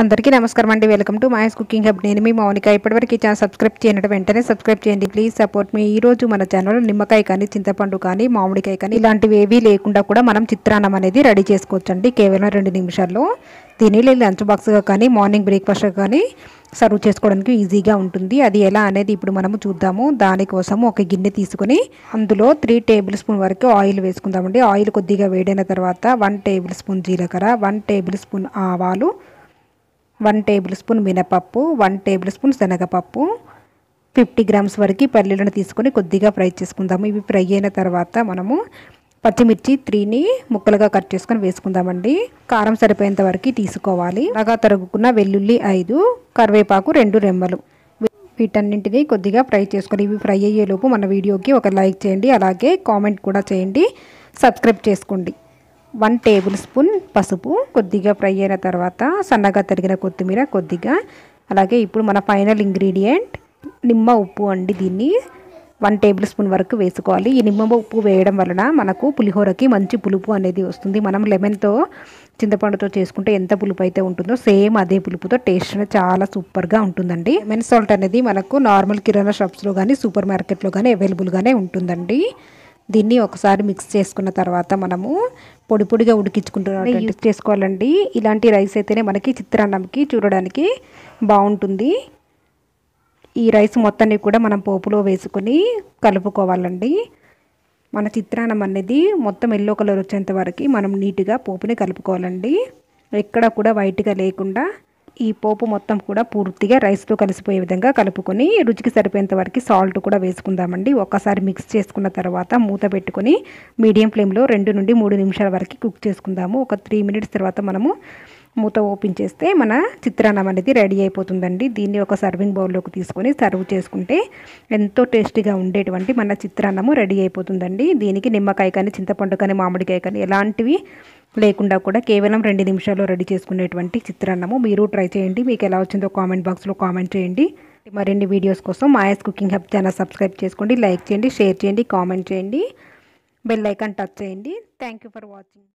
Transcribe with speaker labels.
Speaker 1: అందరికీ నమస్కారం అండి welcome to Maya's cooking hub నేను మీ మౌనిక ఇప్పటివరకు ఛానల్ సబ్స్క్రైబ్ చేయడం వెంటనే సబ్స్క్రైబ్ చేయండి ప్లీజ్ సపోర్ట్ మీ ఈ రోజు మన ఛానల్లో నిమ్మకాయ కానీ చింతపండు కానీ మామిడికాయ కానీ ఇలాంటివి ఏవీ లేకుండా కూడా మనం చిత్రాన్నం అనేది రెడీ చేసుకోవచ్చండి కేవలం రెండు నిమిషాల్లో దీనిలో లంచ్ బాక్స్గా కానీ మార్నింగ్ బ్రేక్ఫాస్ట్ కానీ సర్వ్ చేసుకోవడానికి ఈజీగా ఉంటుంది అది ఎలా అనేది ఇప్పుడు మనము చూద్దాము దానికోసం ఒక గిన్నె తీసుకుని అందులో త్రీ టేబుల్ స్పూన్ వరకు ఆయిల్ వేసుకుందామండి ఆయిల్ కొద్దిగా వేడైన తర్వాత వన్ టేబుల్ స్పూన్ జీలకర్ర వన్ టేబుల్ స్పూన్ ఆవాలు వన్ టేబుల్ స్పూన్ మినపప్పు వన్ టేబుల్ స్పూన్ శనగపప్పు ఫిఫ్టీ గ్రామ్స్ వరకు పల్లీలను తీసుకొని కొద్దిగా ఫ్రై చేసుకుందాము ఇవి ఫ్రై అయిన తర్వాత మనము పచ్చిమిర్చి త్రీని ముక్కలుగా కట్ చేసుకొని వేసుకుందామండి కారం సరిపోయేంత వరకు తీసుకోవాలి బాగా తరుగుకున్న వెల్లుల్లి ఐదు కరివేపాకు రెండు రెమ్మలు వీటన్నింటినీ కొద్దిగా ఫ్రై చేసుకొని ఇవి ఫ్రై అయ్యేలోపు మన వీడియోకి ఒక లైక్ చేయండి అలాగే కామెంట్ కూడా చేయండి సబ్స్క్రైబ్ చేసుకోండి వన్ టేబుల్ స్పూన్ పసుపు కొద్దిగా ఫ్రై అయిన తర్వాత సన్నగా తరిగిన కొత్తిమీర కొద్దిగా అలాగే ఇప్పుడు మన ఫైనల్ ఇంగ్రీడియంట్ నిమ్మ ఉప్పు అండి దీన్ని వన్ టేబుల్ స్పూన్ వరకు వేసుకోవాలి ఈ నిమ్మ ఉప్పు వేయడం వలన మనకు పులిహోరకి మంచి పులుపు అనేది వస్తుంది మనం లెమన్తో చింతపండుతో చేసుకుంటే ఎంత పులుపు అయితే ఉంటుందో సేమ్ అదే పులుపుతో టేస్ట్ అనేది చాలా సూపర్గా ఉంటుందండి మెన్ సాల్ట్ అనేది మనకు నార్మల్ కిరాణా షాప్స్లో కానీ సూపర్ మార్కెట్లో కానీ అవైలబుల్గానే ఉంటుందండి దీన్ని ఒకసారి మిక్స్ చేసుకున్న తర్వాత మనము పొడి పొడిగా ఉడికించుకుంటున్నాం యూస్ చేసుకోవాలండి ఇలాంటి రైస్ అయితేనే మనకి చిత్రాన్నంకి చూడడానికి బాగుంటుంది ఈ రైస్ మొత్తాన్ని కూడా మనం పోపులో వేసుకొని కలుపుకోవాలండి మన చిత్రాన్నం అనేది మొత్తం ఎల్లో కలర్ వచ్చేంత వరకు మనం నీట్గా పోపుని కలుపుకోవాలండి ఎక్కడ కూడా వైట్గా లేకుండా ఈ పోపు మొత్తం కూడా పూర్తిగా రైస్తో కలిసిపోయే విధంగా కలుపుకొని రుచికి సరిపోయేంత వరకు సాల్ట్ కూడా వేసుకుందామండి ఒకసారి మిక్స్ చేసుకున్న తర్వాత మూత పెట్టుకొని మీడియం ఫ్లేమ్లో రెండు నుండి మూడు నిమిషాల వరకు కుక్ చేసుకుందాము ఒక త్రీ మినిట్స్ తర్వాత మనము మూత ఓపెన్ చేస్తే మన చిత్రాన్నం అనేది రెడీ అయిపోతుందండి దీన్ని ఒక సర్వింగ్ బౌల్లోకి తీసుకొని సర్వ్ చేసుకుంటే ఎంతో టేస్టీగా ఉండేటువంటి మన చిత్రాన్నము రెడీ అయిపోతుందండి దీనికి నిమ్మకాయ కానీ చింతపండు కానీ మామిడికాయ కానీ ఎలాంటివి లేకుండా కూడా కేవలం రెండు నిమిషాల్లో రెడీ చేసుకునేటువంటి చిత్రాన్నము మీరు ట్రై చేయండి మీకు ఎలా వచ్చిందో కామెంట్ బాక్స్లో కామెంట్ చేయండి మరిన్ని వీడియోస్ కోసం Maya's cooking hub channel subscribe చేసుకోండి లైక్ చేయండి షేర్ చేయండి కామెంట్ చేయండి బెల్ ఐకాన్ టచ్ చేయండి థ్యాంక్ ఫర్ వాచింగ్